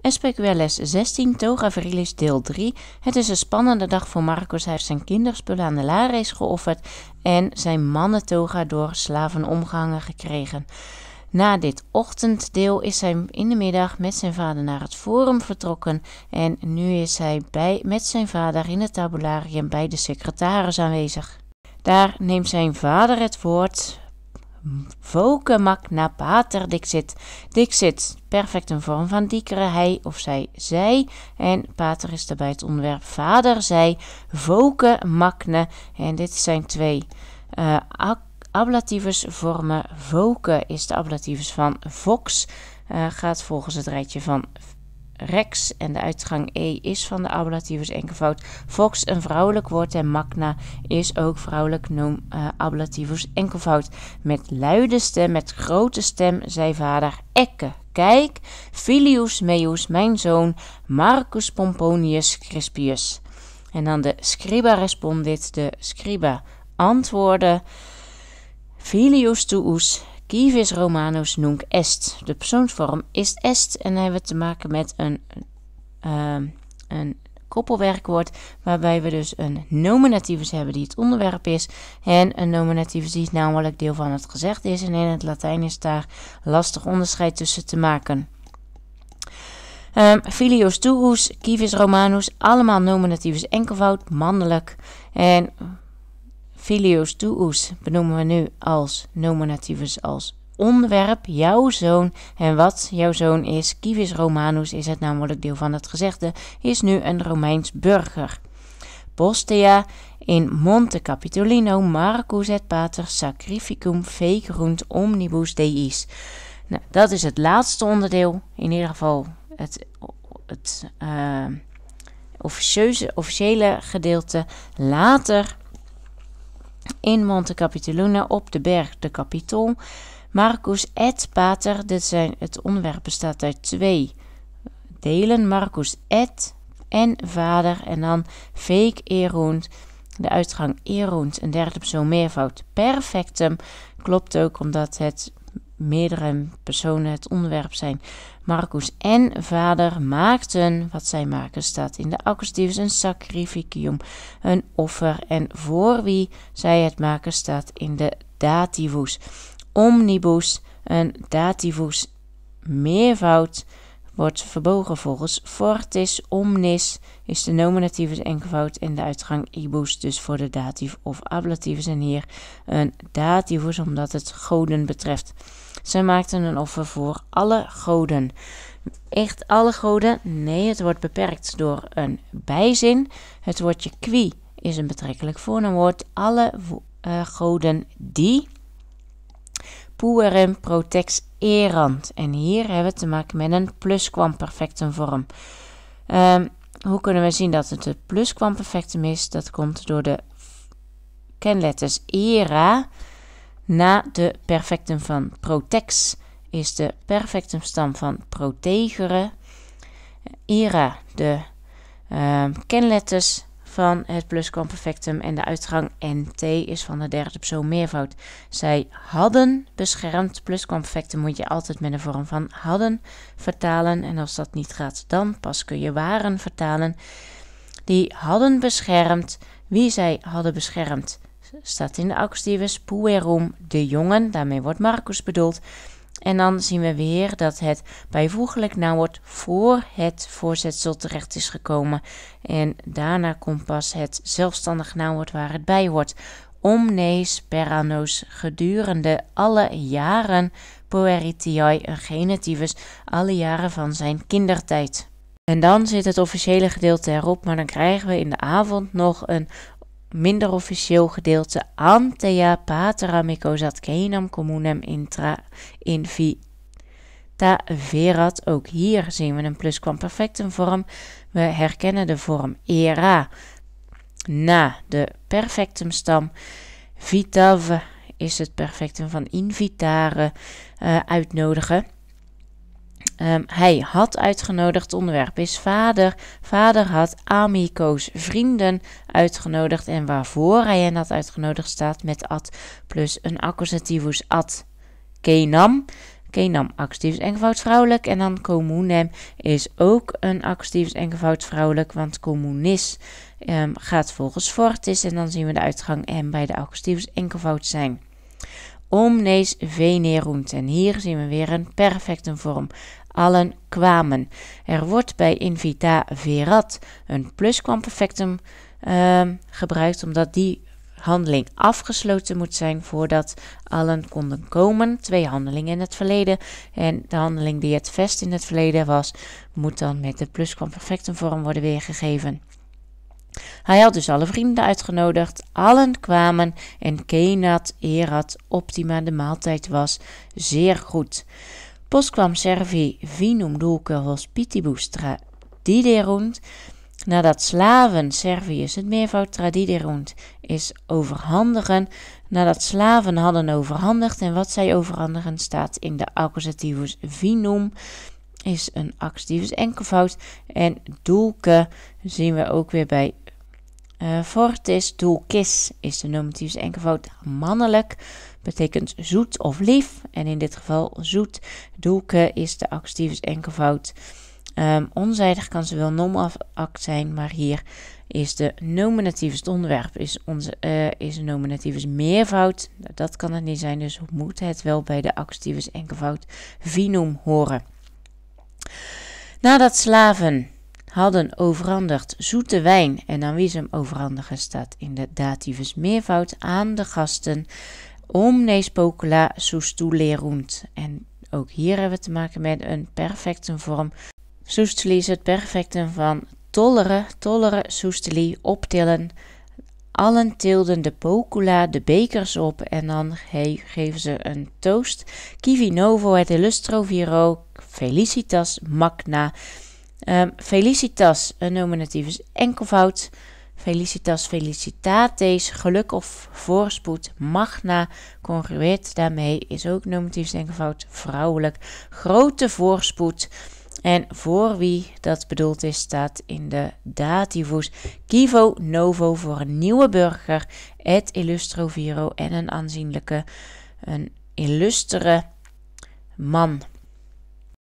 Especuelles 16, Toga Virilis deel 3. Het is een spannende dag voor Marcus. Hij heeft zijn kinderspullen aan de laarrace geofferd en zijn mannentoga door slaven omgehangen gekregen. Na dit ochtenddeel is hij in de middag met zijn vader naar het forum vertrokken en nu is hij bij, met zijn vader in het tabularium bij de secretaris aanwezig. Daar neemt zijn vader het woord vokemak magna, pater dixit. Dixit, perfect een vorm van dikere, hij of zij, zij. En pater is daarbij het onderwerp vader, zij, voke, En dit zijn twee uh, ablativus vormen. Voke is de ablativus van vox, eh, gaat volgens het rijtje van rex en de uitgang e is van de ablativus enkelvoud. Vox een vrouwelijk woord en magna is ook vrouwelijk noem uh, ablativus enkelvoud. Met luide stem, met grote stem, zei vader Ekke: Kijk, Filius Meus, mijn zoon, Marcus Pomponius Crispius. En dan de scriba respondit, de scriba antwoordde, Filius tuus, Kivis Romanus nunc est. De persoonsvorm is est en dan hebben we te maken met een, ehm, een koppelwerkwoord waarbij we dus een nominativus hebben die het onderwerp is en een nominativus die namelijk deel van het gezegd is en in het Latijn is daar lastig onderscheid tussen te maken. Um, ehm, filius tuus, kivis romanus, allemaal nominativus enkelvoud, mannelijk en Filius tuus benoemen we nu als nominativus als onderwerp. Jouw zoon en wat jouw zoon is, civis Romanus is het namelijk deel van het gezegde, is nu een Romeins burger. Postea in Monte Capitolino Marcus et Pater Sacrificum Fecerunt Omnibus Deis. Nou, dat is het laatste onderdeel, in ieder geval het, het eh, officieuze, officiële gedeelte. Later in Monte Capitoluna op de berg de Capitol. Marcus et Pater, dit zijn, het onderwerp bestaat uit twee delen. Marcus et en vader en dan fake erunt. De uitgang Eroend. een derde persoon meervoud perfectum, klopt ook omdat het meerdere personen het onderwerp zijn. Marcus en vader maakten, wat zij maken staat in de accusativus, een sacrificium, een offer. En voor wie zij het maken staat in de dativus. Omnibus, een dativus meervoud wordt verbogen volgens fortis, omnis is de nominatieve enkelvoud en de uitgang ibus dus voor de datief of ablativus en hier een dativus omdat het goden betreft. Zij maakten een offer voor alle goden. Echt alle goden? Nee, het wordt beperkt door een bijzin. Het woordje qui is een betrekkelijk voornaamwoord. Alle eh, goden die protex erant. En hier hebben we te maken met een perfectum vorm. Ehm, hoe kunnen we zien dat het het perfectum is? Dat komt door de kenletters era na de perfectum van protex is de perfectumstam van protegere. Era de um, ehm, kenletters van het plusquamperfectum en de uitgang NT is van de derde persoon meervoud. Zij hadden beschermd plusquamperfectum moet je altijd met een vorm van hadden vertalen. En als dat niet gaat, dan pas kun je waren vertalen. Die hadden beschermd, wie zij hadden beschermd, staat in de auxdivus puerum, de jongen, daarmee wordt Marcus bedoeld en dan zien we weer dat het bijvoeglijk naamwoord nou voor het voorzetsel terecht is gekomen. En daarna komt pas het zelfstandig naamwoord waar het bij hoort. Omnes per gedurende alle jaren poeritiae een genitivus, alle jaren van zijn kindertijd. En dan zit het officiële gedeelte erop, maar dan krijgen we in de avond nog een minder officieel gedeelte antea Pateramico ad comunem communem intra Invita verat. Ook hier zien we een plusquamperfectum perfectum vorm. We herkennen de vorm era na de perfectum stam Vitav is het perfectum van invitare, eh, uitnodigen. Ehm, hij had uitgenodigd. Het onderwerp is vader. Vader had Amico's vrienden uitgenodigd. En waarvoor hij hen had uitgenodigd staat met ad plus een accusativus ad kenam. Kenam actiefs enkelvoud vrouwelijk. En dan communem is ook een actiefs enkelvoud vrouwelijk. Want communis ehm, gaat volgens fortis. En dan zien we de uitgang en bij de actiefs enkelvoud zijn omnes venerunt. En hier zien we weer een perfecte vorm. Allen kwamen. Er wordt bij invita verat een plusquamperfectum uh, ehm, gebruikt, omdat die handeling afgesloten moet zijn voordat allen konden komen. Twee handelingen in het verleden. En de handeling die het vest in het verleden was, moet dan met de plusquamperfectum vorm worden weergegeven. Hij had dus alle vrienden uitgenodigd, allen kwamen en Kenat, Erat, Optima, de maaltijd was zeer goed. Pos kwam servi vinum dulce hospitibus tradiderunt, nadat slaven Servius het meervoud tradiderunt is overhandigen, nadat slaven hadden overhandigd en wat zij overhandigen staat in de accusativus vinum, is een accusativus enkelvoud en dolce, zien we ook weer bij uh, eh, fortis dulcis is de nominatief dus enkelvoud mannelijk, betekent zoet of lief. En in dit geval zoet. doelke is de actieve dus enkelvoud um, onzijdig, kan zowel wel act zijn, maar hier is de nominatief het onderwerp, is, onze, eh, is de meervoud. Nou, dat kan het niet zijn, dus moet het wel bij de activus enkelvoud vinum horen. Nadat slaven hadden overhandigd zoete wijn en aan wie ze hem overhandigen staat in de dativus meervoud aan de gasten omnes pocula sustulerunt. En ook hier hebben we te maken met een perfecte vorm. Sustuli is het perfectum van tolleren, tolleren, sustuli, optillen. Allen tilden de pocula, de bekers op en dan geven ze een toast. kivinovo het illustroviro illustro viro, felicitas magna. Ehm, felicitas, een nominatief is enkelvoud. Felicitas, felicitates, geluk of voorspoed. Magna, congrueert daarmee, is ook nominatief enkelvoud. Vrouwelijk, grote voorspoed. En voor wie dat bedoeld is, staat in de dativus Kivo Novo voor een nieuwe burger, et illustro viro en een aanzienlijke, een illustere man.